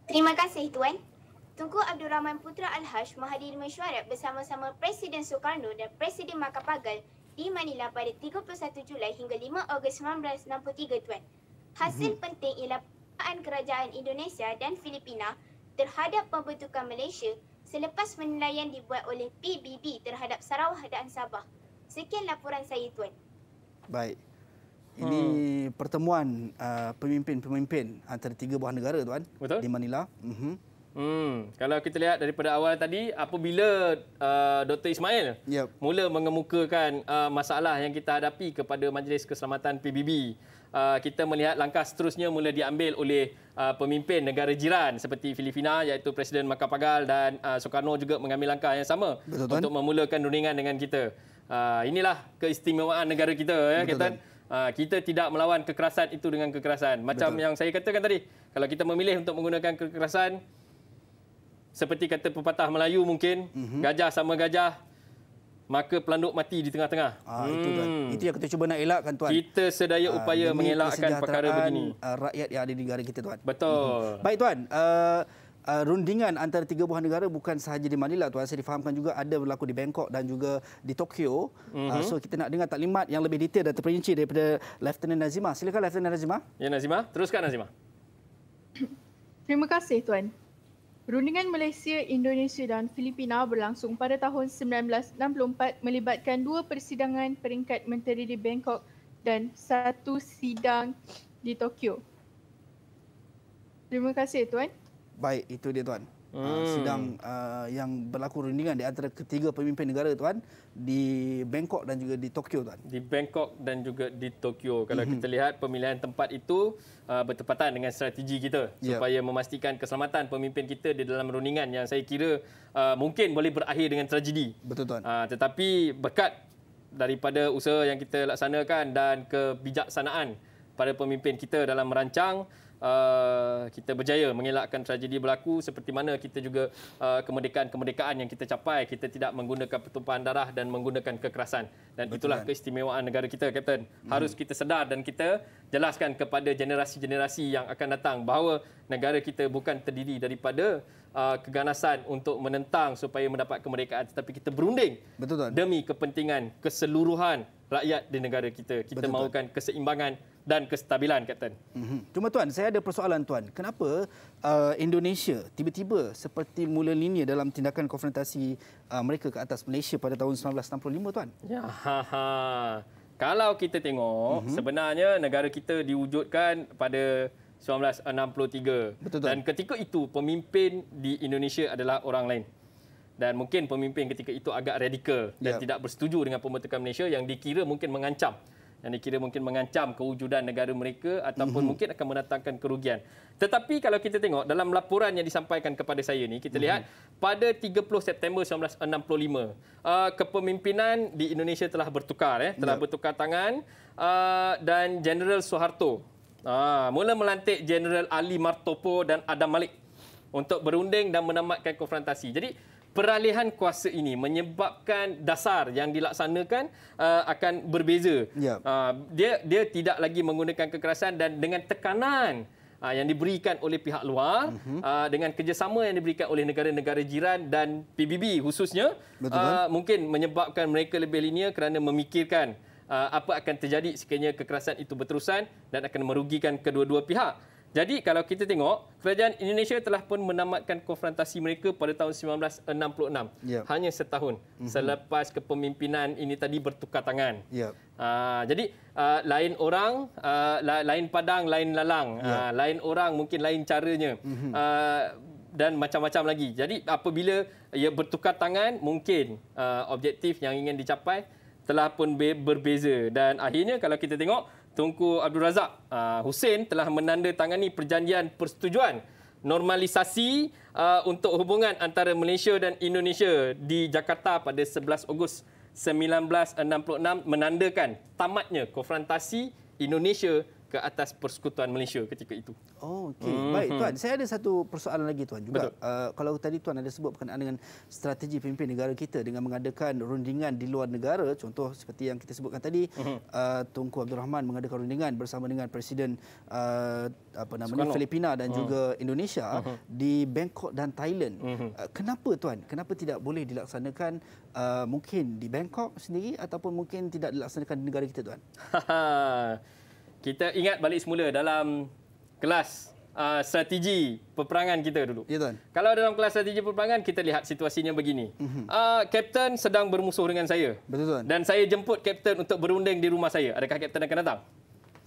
Terima kasih tuan. Tunku Abdul Rahman Putra Al-Hash menghadiri mesyuarat bersama-sama Presiden Soekarno dan Presiden Makapagal di Manila pada 31 Julai hingga 5 Ogos 1963 tuan. Hasil mm-hmm. penting ialah perlawanan kerajaan Indonesia dan Filipina terhadap pembentukan Malaysia selepas penilaian dibuat oleh PBB terhadap Sarawak dan Sabah. Sekian laporan saya tuan. Baik. Ini hmm. pertemuan uh, pemimpin-pemimpin antara tiga buah negara tuan Betul? di Manila. Mhm. uh Hmm, kalau kita lihat daripada awal tadi apabila uh, Dr Ismail yep. mula mengemukakan uh, masalah yang kita hadapi kepada Majlis Keselamatan PBB, uh, kita melihat langkah seterusnya mula diambil oleh uh, pemimpin negara jiran seperti Filipina iaitu Presiden Makapagal dan uh, Sukarno juga mengambil langkah yang sama Betul, untuk memulakan rundingan dengan kita. Uh, inilah keistimewaan negara kita ya Betul, kita. Uh, kita tidak melawan kekerasan itu dengan kekerasan. Macam Betul. yang saya katakan tadi, kalau kita memilih untuk menggunakan kekerasan seperti kata pepatah Melayu mungkin, mm-hmm. gajah sama gajah, maka pelanduk mati di tengah-tengah. Ah, hmm. itu, kan. Hmm. itu yang kita cuba nak elakkan, Tuan. Kita sedaya ah, upaya ah, mengelakkan perkara begini. Ah, rakyat yang ada di negara kita, Tuan. Betul. Mm-hmm. Baik, Tuan. Uh, Uh, rundingan antara tiga buah negara bukan sahaja di Manila tuan saya difahamkan juga ada berlaku di Bangkok dan juga di Tokyo. Mm-hmm. Uh, so kita nak dengar taklimat yang lebih detail dan terperinci daripada Lieutenant Nazima. Silakan Lieutenant Nazima. Ya Nazima, teruskan Nazima. Terima kasih tuan. Rundingan Malaysia, Indonesia dan Filipina berlangsung pada tahun 1964 melibatkan dua persidangan peringkat menteri di Bangkok dan satu sidang di Tokyo. Terima kasih Tuan. Baik, itu dia Tuan. Ah, hmm. sidang uh, yang berlaku rundingan di antara ketiga pemimpin negara tuan di Bangkok dan juga di Tokyo tuan. Di Bangkok dan juga di Tokyo. Kalau hmm. kita lihat pemilihan tempat itu uh, bertepatan dengan strategi kita ya. supaya memastikan keselamatan pemimpin kita di dalam rundingan yang saya kira uh, mungkin boleh berakhir dengan tragedi. Betul tuan. Uh, tetapi berkat daripada usaha yang kita laksanakan dan kebijaksanaan pada pemimpin kita dalam merancang uh, kita berjaya mengelakkan tragedi berlaku seperti mana kita juga uh, kemerdekaan-kemerdekaan yang kita capai kita tidak menggunakan pertumpahan darah dan menggunakan kekerasan dan Betul itulah kan? keistimewaan negara kita kapten hmm. harus kita sedar dan kita jelaskan kepada generasi-generasi yang akan datang bahawa negara kita bukan terdiri daripada uh, keganasan untuk menentang supaya mendapat kemerdekaan tetapi kita berunding Betul, demi kepentingan keseluruhan rakyat di negara kita. Kita Betul, mahukan tuan. keseimbangan dan kestabilan, Kapten. Mhm. Cuma Tuan, saya ada persoalan Tuan. Kenapa uh, Indonesia tiba-tiba seperti mula linia dalam tindakan konfrontasi uh, mereka ke atas Malaysia pada tahun 1965, Tuan? Ya. Ha, ha. Kalau kita tengok, uh-huh. sebenarnya negara kita diwujudkan pada 1963. Betul, Dan ketika itu, pemimpin di Indonesia adalah orang lain dan mungkin pemimpin ketika itu agak radikal dan yeah. tidak bersetuju dengan pembentukan Malaysia yang dikira mungkin mengancam yang dikira mungkin mengancam kewujudan negara mereka ataupun mm-hmm. mungkin akan mendatangkan kerugian. Tetapi kalau kita tengok dalam laporan yang disampaikan kepada saya ini kita mhm. lihat mm-hmm. pada 30 September 1965, uh, kepemimpinan di Indonesia telah bertukar eh, telah yep. Ya. bertukar tangan uh, dan General Soeharto uh, mula melantik General Ali Martopo dan Adam Malik untuk berunding dan menamatkan konfrontasi. Jadi peralihan kuasa ini menyebabkan dasar yang dilaksanakan uh, akan berbeza. Yeah. Uh, dia dia tidak lagi menggunakan kekerasan dan dengan tekanan uh, yang diberikan oleh pihak luar mm-hmm. uh, dengan kerjasama yang diberikan oleh negara-negara jiran dan PBB khususnya uh, mungkin menyebabkan mereka lebih linear kerana memikirkan uh, apa akan terjadi sekiranya kekerasan itu berterusan dan akan merugikan kedua-dua pihak. Jadi kalau kita tengok, kerajaan Indonesia telah pun menamatkan konfrontasi mereka pada tahun 1966. Yep. Hanya setahun mm-hmm. selepas kepemimpinan ini tadi bertukar tangan. Yep. Uh, ah, jadi uh, lain orang, uh, lain padang, lain lalang. Yep. Uh, lain orang mungkin lain caranya. Mm-hmm. Uh, dan macam-macam lagi. Jadi apabila ia bertukar tangan, mungkin uh, objektif yang ingin dicapai telah pun berbeza. Dan akhirnya kalau kita tengok, Tunku Abdul Razak ah, Hussein telah menandatangani perjanjian persetujuan normalisasi ah, untuk hubungan antara Malaysia dan Indonesia di Jakarta pada 11 Ogos 1966 menandakan tamatnya konfrontasi Indonesia ke atas persekutuan Malaysia ketika itu. Oh, okey. hmm Baik, tuan. Hmm. Saya ada satu persoalan lagi tuan juga. Uh, kalau tadi tuan ada sebut berkenaan dengan strategi pemimpin negara kita dengan mengadakan rundingan di luar negara, contoh seperti yang kita sebutkan tadi, mm-hmm. uh, Tunku Abdul Rahman mengadakan rundingan bersama dengan presiden uh, apa namanya Filipina dan hmm juga Indonesia hmm, hmm. di Bangkok dan Thailand. hmm Uh, kenapa tuan? Kenapa tidak boleh dilaksanakan uh, mungkin di Bangkok sendiri ataupun mungkin tidak dilaksanakan di negara kita tuan? Ha-ha. kita ingat balik semula dalam kelas uh, strategi peperangan kita dulu. Ya, Tuan. Kalau dalam kelas strategi peperangan, kita lihat situasinya begini. Kapten mm-hmm. uh, sedang bermusuh dengan saya. Betul, Tuan. Dan saya jemput Kapten untuk berunding di rumah saya. Adakah Kapten akan datang?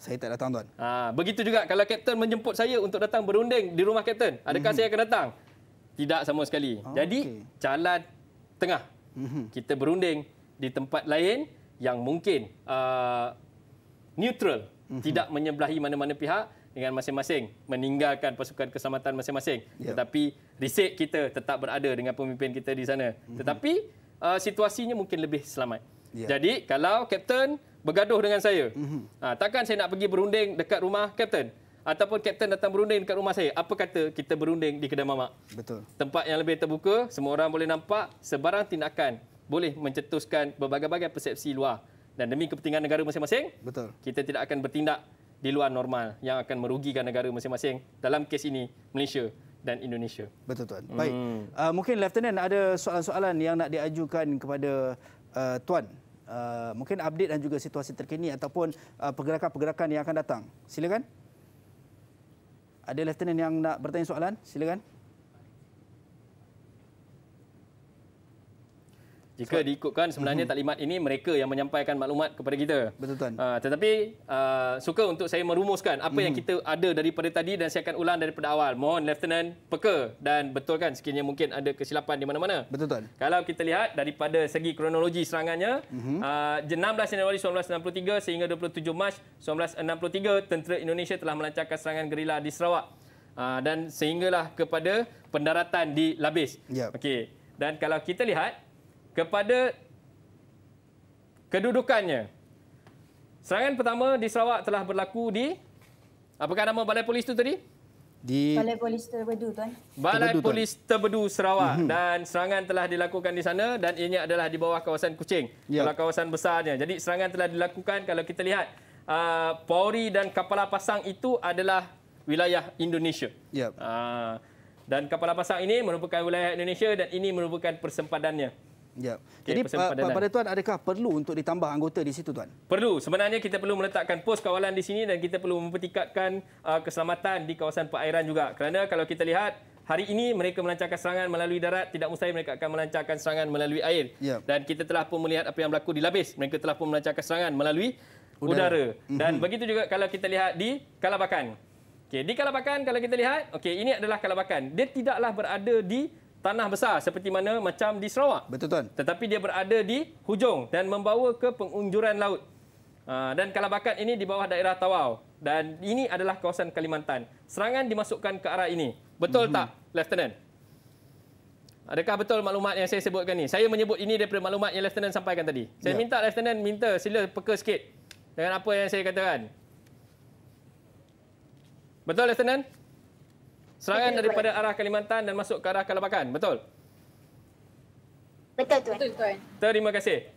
Saya tak datang, Tuan. Uh, begitu juga kalau Kapten menjemput saya untuk datang berunding di rumah Kapten. Adakah mm-hmm. saya akan datang? Tidak sama sekali. Oh, Jadi, okay. jalan tengah. Mm-hmm. Kita berunding di tempat lain yang mungkin uh, neutral Mhm. tidak menyebelahi mana-mana pihak dengan masing-masing meninggalkan pasukan keselamatan masing-masing yeah. tetapi risik kita tetap berada dengan pemimpin kita di sana mhm. tetapi uh, situasinya mungkin lebih selamat yeah. jadi kalau kapten bergaduh dengan saya mm-hmm. uh, takkan saya nak pergi berunding dekat rumah kapten ataupun kapten datang berunding dekat rumah saya apa kata kita berunding di kedai mamak betul tempat yang lebih terbuka semua orang boleh nampak sebarang tindakan boleh mencetuskan berbagai-bagai persepsi luar dan demi kepentingan negara masing-masing, kita tidak akan bertindak di luar normal yang akan merugikan negara masing-masing dalam kes ini Malaysia dan Indonesia. Betul tuan. Baik. Hmm. Uh, mungkin Lieutenant ada soalan-soalan yang nak diajukan kepada uh, tuan. Uh, mungkin update dan juga situasi terkini ataupun uh, pergerakan-pergerakan yang akan datang. Silakan. Ada Lieutenant yang nak bertanya soalan? Silakan. Jika Sebab, diikutkan sebenarnya uh-huh. taklimat ini mereka yang menyampaikan maklumat kepada kita. Betul tuan. Uh, tetapi uh, suka untuk saya merumuskan apa uh-huh. yang hmm. kita ada daripada tadi dan saya akan ulang daripada awal. Mohon Lieutenant peka dan betulkan sekiranya mungkin ada kesilapan di mana-mana. Betul tuan. Kalau kita lihat daripada segi kronologi serangannya uh-huh. uh, 16 Januari 1963 sehingga 27 Mac 1963 tentera Indonesia telah melancarkan serangan gerila di Sarawak. Uh, dan sehinggalah kepada pendaratan di Labis. Yep. Ya. Okey. Dan kalau kita lihat kepada kedudukannya. Serangan pertama di Sarawak telah berlaku di apakah nama balai polis itu tadi? Di Balai Polis Terbedu tuan. Balai Terbedu, Polis tuan. Terbedu Sarawak mm-hmm. dan serangan telah dilakukan di sana dan ini adalah di bawah kawasan kucing Yep. Ya. Kalau kawasan besarnya. Jadi serangan telah dilakukan kalau kita lihat uh, Polri dan Kepala Pasang itu adalah wilayah Indonesia. Yep. Ya. Uh, ah, dan Kepala Pasang ini merupakan wilayah Indonesia dan ini merupakan persempadannya. Ya. Okay, Jadi eh, pada, pada tuan adakah perlu untuk ditambah anggota di situ tuan? Perlu. Sebenarnya kita perlu meletakkan pos kawalan di sini dan kita perlu mempertingkatkan uh, keselamatan di kawasan perairan juga. Kerana kalau kita lihat hari ini mereka melancarkan serangan melalui darat, tidak mustahil mereka akan melancarkan serangan melalui air. Ya. Dan kita telah pun melihat apa yang berlaku di Labis. Mereka telah pun melancarkan serangan melalui udara. udara. Dan mm-hmm. begitu juga kalau kita lihat di Kalabakan. Okey, di Kalabakan kalau kita lihat, okey ini adalah Kalabakan. Dia tidaklah berada di tanah besar seperti mana macam di Sarawak. Betul tuan. Tetapi dia berada di hujung dan membawa ke pengunjuran laut. Ha, dan Kalabakat ini di bawah daerah Tawau. Dan ini adalah kawasan Kalimantan. Serangan dimasukkan ke arah ini. Betul mm-hmm. tak, Lieutenant? Adakah betul maklumat yang saya sebutkan ini? Saya menyebut ini daripada maklumat yang Lieutenant sampaikan tadi. Saya yeah. minta Lieutenant minta sila peka sikit dengan apa yang saya katakan. Betul, Lieutenant? Serangan okay, daripada tuan. arah Kalimantan dan masuk ke arah Kalabakan, betul? Betul, Tuan. Betul, tuan. Terima kasih.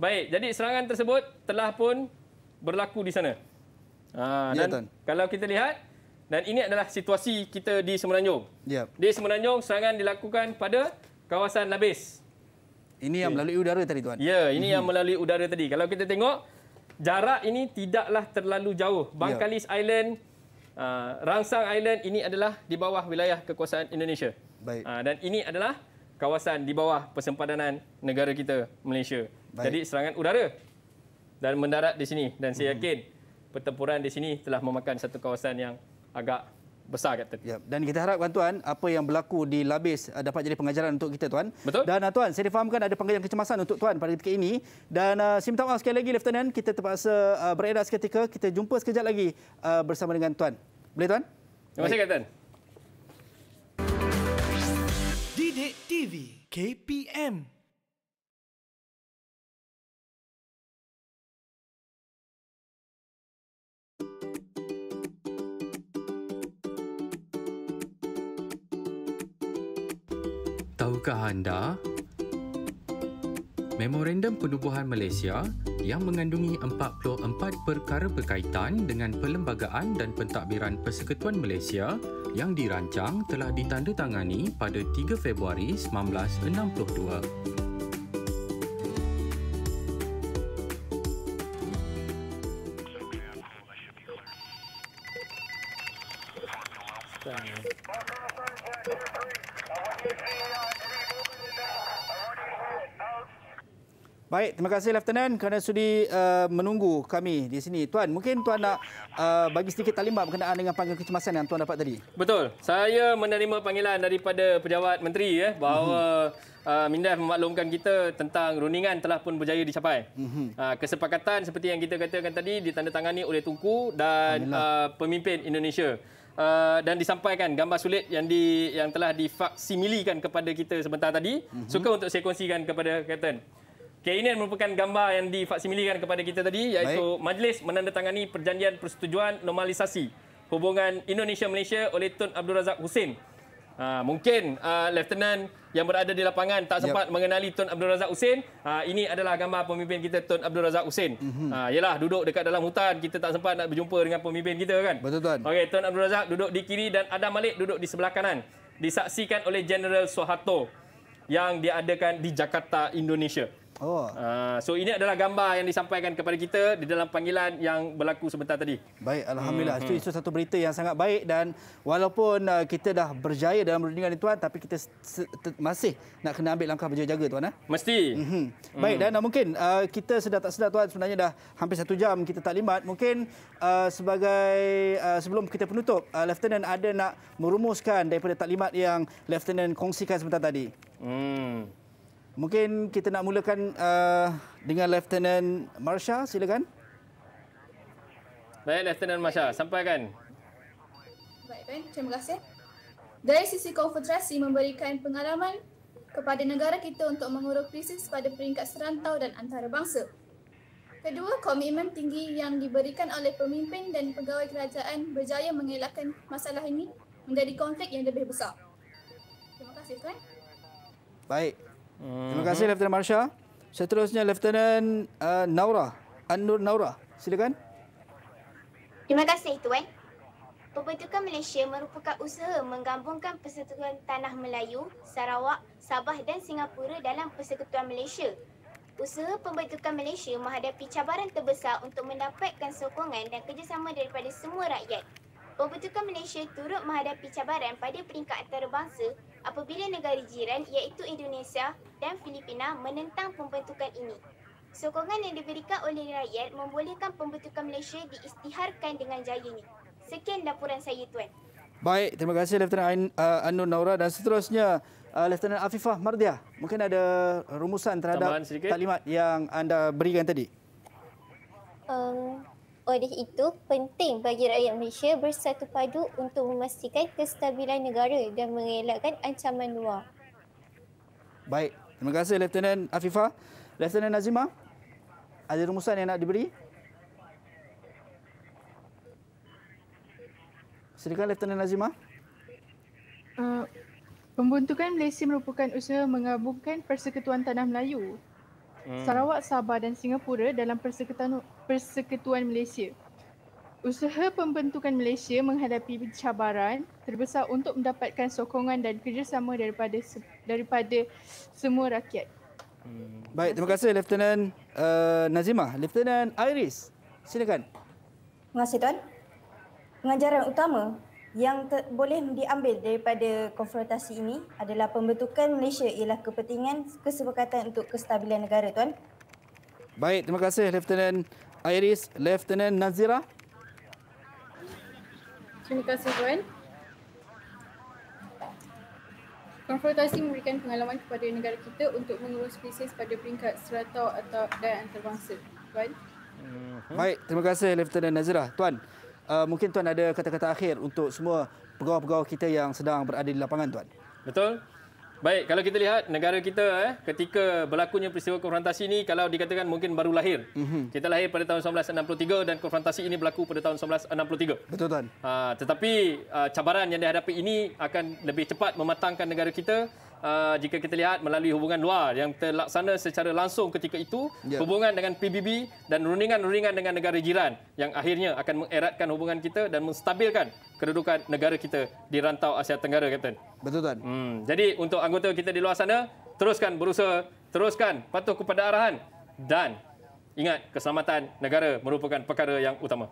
Baik, jadi serangan tersebut telah pun berlaku di sana. Ha, ya, dan kalau kita lihat, dan ini adalah situasi kita di Semenanjung. Ya. Di Semenanjung, serangan dilakukan pada kawasan Labis. Ini yang melalui udara tadi, Tuan. Ya, ini hmm. yang mhm. melalui udara tadi. Kalau kita tengok, jarak ini tidaklah terlalu jauh. Ya. Bangkalis ya. Island uh, Rangsang Island ini adalah di bawah wilayah kekuasaan Indonesia. Baik. Uh, dan ini adalah kawasan di bawah persempadanan negara kita Malaysia. Baik. Jadi serangan udara dan mendarat di sini dan saya hmm. yakin hmm. pertempuran di sini telah memakan satu kawasan yang agak besar Kapten. Ya. Dan kita harapkan tuan apa yang berlaku di Labis eh, dapat jadi pengajaran untuk kita tuan. Betul. Dan eh, tuan saya difahamkan ada panggilan kecemasan untuk tuan pada ketika ini dan uh, saya minta maaf sekali lagi Lieutenant kita terpaksa uh, beredar seketika kita jumpa sekejap lagi uh, bersama dengan tuan. Boleh tuan? Terima kasih Kapten. Didik TV KPM Tahukah anda, Memorandum Penubuhan Malaysia yang mengandungi 44 perkara berkaitan dengan perlembagaan dan pentadbiran Persekutuan Malaysia yang dirancang telah ditandatangani pada 3 Februari 1962. Baik, terima kasih Lieutenant kerana sudi uh, menunggu kami di sini. Tuan, mungkin Tuan nak uh, bagi sedikit talimat berkenaan dengan panggilan kecemasan yang Tuan dapat tadi. Betul. Saya menerima panggilan daripada pejabat menteri ya, eh, bahawa mm-hmm. uh, MINDEF memaklumkan kita tentang runingan telah pun berjaya dicapai. Mm-hmm. Uh, kesepakatan seperti yang kita katakan tadi ditandatangani oleh Tunku dan uh, pemimpin Indonesia. Uh, dan disampaikan gambar sulit yang di yang telah difaksimilikan kepada kita sebentar tadi mm-hmm. suka untuk saya kongsikan kepada Captain. Okay, ini merupakan gambar yang difaksimilikan kepada kita tadi iaitu Baik. majlis menandatangani perjanjian persetujuan normalisasi hubungan Indonesia-Malaysia oleh Tun Abdul Razak Hussein. Uh, mungkin uh, Lieutenant yang berada di lapangan tak ya. sempat yep. mengenali Tun Abdul Razak Hussein. Uh, ini adalah gambar pemimpin kita Tun Abdul Razak Hussein. Mm-hmm. Uh, yelah, duduk dekat dalam hutan. Kita tak sempat nak berjumpa dengan pemimpin kita kan? Betul, Tuan. Okay, Tun Abdul Razak duduk di kiri dan Adam Malik duduk di sebelah kanan. Disaksikan oleh General Soeharto yang diadakan di Jakarta, Indonesia. Oh. Uh, so ini adalah gambar yang disampaikan kepada kita di dalam panggilan yang berlaku sebentar tadi. Baik, hmm, alhamdulillah. Hmm. Itu, itu satu berita yang sangat baik dan walaupun uh, kita dah berjaya dalam perundingan tuan tapi kita masih nak kena ambil langkah berjaga-jaga tuan eh. Mesti. Mm-hmm. Baik hmm. dan ah, mungkin uh, kita sedar tak sedar tuan sebenarnya dah hampir satu jam kita taklimat. Mungkin uh, sebagai uh, sebelum kita penutup uh, Lieutenant ada nak merumuskan daripada taklimat yang Lieutenant kongsikan sebentar tadi. Hmm. Mungkin kita nak mulakan uh, dengan Lieutenant Marsha, silakan. Baik, Lieutenant Marsha, sampaikan. Baik, Ben. Terima kasih. Dari sisi konfederasi memberikan pengalaman kepada negara kita untuk mengurus krisis pada peringkat serantau dan antarabangsa. Kedua, komitmen tinggi yang diberikan oleh pemimpin dan pegawai kerajaan berjaya mengelakkan masalah ini menjadi konflik yang lebih besar. Terima kasih, Ben. Baik, Hmm. Terima kasih mhm. Lieutenant Marsha. Seterusnya Lieutenant uh, Naura, Anur Naura. Silakan. Terima kasih tuan. Pembentukan Malaysia merupakan usaha menggabungkan persatuan tanah Melayu, Sarawak, Sabah dan Singapura dalam Persekutuan Malaysia. Usaha pembentukan Malaysia menghadapi cabaran terbesar untuk mendapatkan sokongan dan kerjasama daripada semua rakyat. Pembentukan Malaysia turut menghadapi cabaran pada peringkat antarabangsa apabila negara jiran iaitu Indonesia dan Filipina menentang pembentukan ini. Sokongan yang diberikan oleh rakyat membolehkan pembentukan Malaysia diistiharkan dengan jayanya. Sekian laporan saya, Tuan. Baik, terima kasih Lieutenant Ain, uh, Anur Naura dan seterusnya uh, Lieutenant Afifah Mardiah. Mungkin ada rumusan terhadap talimat yang anda berikan tadi. Um, oleh itu, penting bagi rakyat Malaysia bersatu padu untuk memastikan kestabilan negara dan mengelakkan ancaman luar. Baik. Terima kasih, Lieutenant Afifah. Lieutenant Nazima, ada rumusan yang nak diberi? Silakan, Lieutenant Nazima. Uh, pembentukan Malaysia merupakan usaha menggabungkan Persekutuan Tanah Melayu Hmm. Sarawak, Sabah dan Singapura dalam Persekutuan, Persekutuan Malaysia. Usaha pembentukan Malaysia menghadapi cabaran terbesar untuk mendapatkan sokongan dan kerjasama daripada daripada semua rakyat. Hmm. Baik, terima kasih Lieutenant uh, Nazimah. Lieutenant Iris, silakan. Terima kasih Tuan. Pengajaran utama yang boleh diambil daripada konfrontasi ini adalah pembentukan Malaysia ialah kepentingan kesepakatan untuk kestabilan negara tuan. Baik, terima kasih Lieutenant Iris, Lieutenant Nazira. Terima kasih tuan. Konfrontasi memberikan pengalaman kepada negara kita untuk mengurus krisis pada peringkat serata atau dan antarabangsa. Tuan. Hmm, baik, terima kasih Lieutenant Nazira. Tuan, uh, mungkin tuan ada kata-kata akhir untuk semua pegawai-pegawai kita yang sedang berada di lapangan tuan. Betul? Baik, kalau kita lihat negara kita eh ketika berlakunya peristiwa konfrontasi ini kalau dikatakan mungkin baru lahir. Mm-hmm. Kita lahir pada tahun 1963 dan konfrontasi ini berlaku pada tahun 1963. Betul tuan. Uh, tetapi uh, cabaran yang dihadapi ini akan lebih cepat mematangkan negara kita uh, jika kita lihat melalui hubungan luar yang terlaksana secara langsung ketika itu yeah. hubungan dengan PBB dan rundingan-rundingan dengan negara jiran yang akhirnya akan mengeratkan hubungan kita dan menstabilkan kedudukan negara kita di rantau Asia Tenggara Kapten. Betul tuan. Hmm jadi untuk anggota kita di luar sana teruskan berusaha teruskan patuh kepada arahan dan ingat keselamatan negara merupakan perkara yang utama.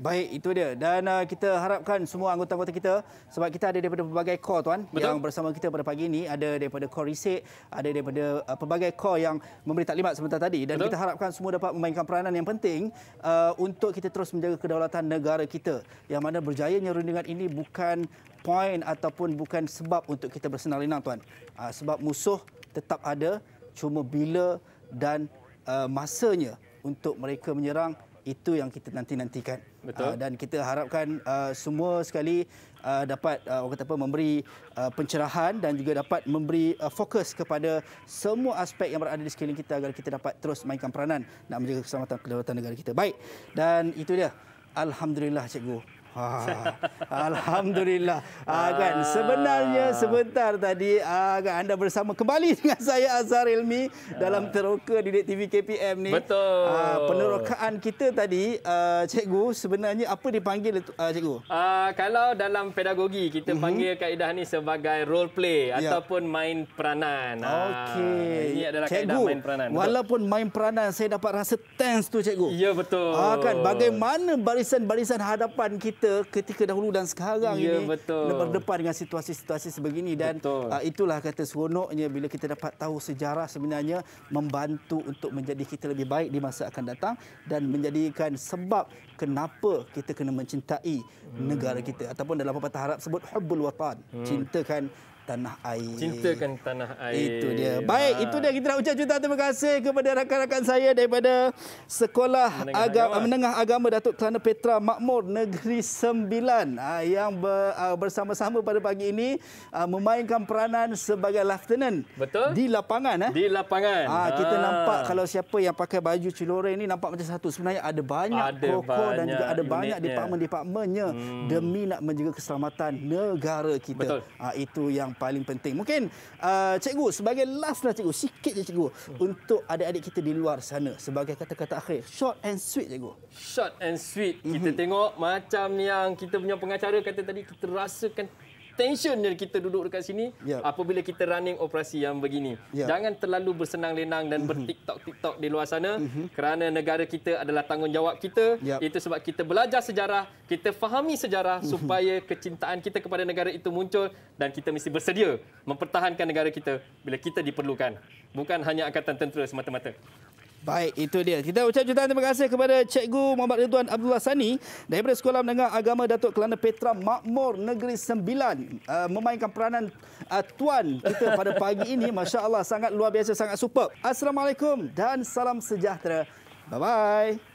Baik, itu dia. Dan uh, kita harapkan semua anggota-anggota kita sebab kita ada daripada pelbagai kor tuan Betul. yang bersama kita pada pagi ini ada daripada kor risik, ada daripada uh, pelbagai kor yang memberi taklimat sebentar tadi dan Betul. kita harapkan semua dapat memainkan peranan yang penting uh, untuk kita terus menjaga kedaulatan negara kita. Yang mana berjayanya rundingan ini bukan poin ataupun bukan sebab untuk kita bersenang tuan. Uh, sebab musuh tetap ada cuma bila dan uh, masanya untuk mereka menyerang itu yang kita nanti-nantikan Betul. Uh, dan kita harapkan uh, semua sekali uh, dapat uh, orang kata apa memberi uh, pencerahan dan juga dapat memberi uh, fokus kepada semua aspek yang berada di sekeliling kita agar kita dapat terus mainkan peranan nak menjaga keselamatan kedaulatan negara kita. Baik. Dan itu dia. Alhamdulillah cikgu. Ah, Alhamdulillah. Ah, kan? Sebenarnya ah. sebentar tadi ah, kan, anda bersama kembali dengan saya Azhar Ilmi ah. dalam teroka Didik TV KPM ni. Betul. Ah, penerokaan kita tadi, uh, cikgu sebenarnya apa dipanggil uh, cikgu? Ah, kalau dalam pedagogi, kita uh-huh. panggil kaedah ni sebagai role play ya. ataupun main peranan. Okey. Ah, ini adalah cikgu, kaedah main peranan. Betul? Walaupun main peranan, saya dapat rasa tense tu cikgu. Ya, betul. Ah, kan? Bagaimana barisan-barisan hadapan kita kita ketika dahulu dan sekarang ya, ini berdepan dengan situasi-situasi sebegini dan uh, itulah kata seronoknya bila kita dapat tahu sejarah sebenarnya membantu untuk menjadi kita lebih baik di masa akan datang dan menjadikan sebab kenapa kita kena mencintai hmm. negara kita ataupun dalam pepatah Arab sebut hubbul watan hmm. cintakan tanah air. Cintakan tanah air. Itu dia. Baik, ha. itu dia kita nak ucap juta terima kasih kepada rakan-rakan saya daripada Sekolah Menengah Agama, Agama. Menengah Agama Datuk Tuan Petra Makmur Negeri Sembilan ah, yang ah, bersama-sama pada pagi ini ah, memainkan peranan sebagai lieutenant Betul? di lapangan. Eh? Di lapangan. Ha. kita nampak kalau siapa yang pakai baju celoreng ini nampak macam satu. Sebenarnya ada banyak ada dan juga ada banyak unitnya. departemen-departemennya hmm. demi nak menjaga keselamatan negara kita. Ha, itu yang paling penting. Mungkin uh, cikgu sebagai last lah cikgu, sikit je cikgu untuk adik-adik kita di luar sana sebagai kata-kata akhir. Short and sweet cikgu. Short and sweet. Kita mm-hmm. tengok macam yang kita punya pengacara kata tadi kita rasakan tension yang kita duduk dekat sini yeah. apabila kita running operasi yang begini. Yeah. Jangan terlalu bersenang lenang dan mm-hmm. bertiktok TikTok di luar sana mm-hmm. kerana negara kita adalah tanggungjawab kita. Yeah. Itu sebab kita belajar sejarah, kita fahami sejarah mm-hmm. supaya kecintaan kita kepada negara itu muncul dan kita mesti bersedia mempertahankan negara kita bila kita diperlukan. Bukan hanya angkatan tentera semata-mata. Baik, itu dia. Kita ucap jutaan terima kasih kepada Cikgu Muhammad Ridwan Abdullah Sani daripada Sekolah Menengah Agama Datuk Kelana Petra Makmur Negeri Sembilan uh, memainkan peranan uh, tuan kita pada pagi ini. Masya Allah, sangat luar biasa, sangat superb. Assalamualaikum dan salam sejahtera. Bye-bye.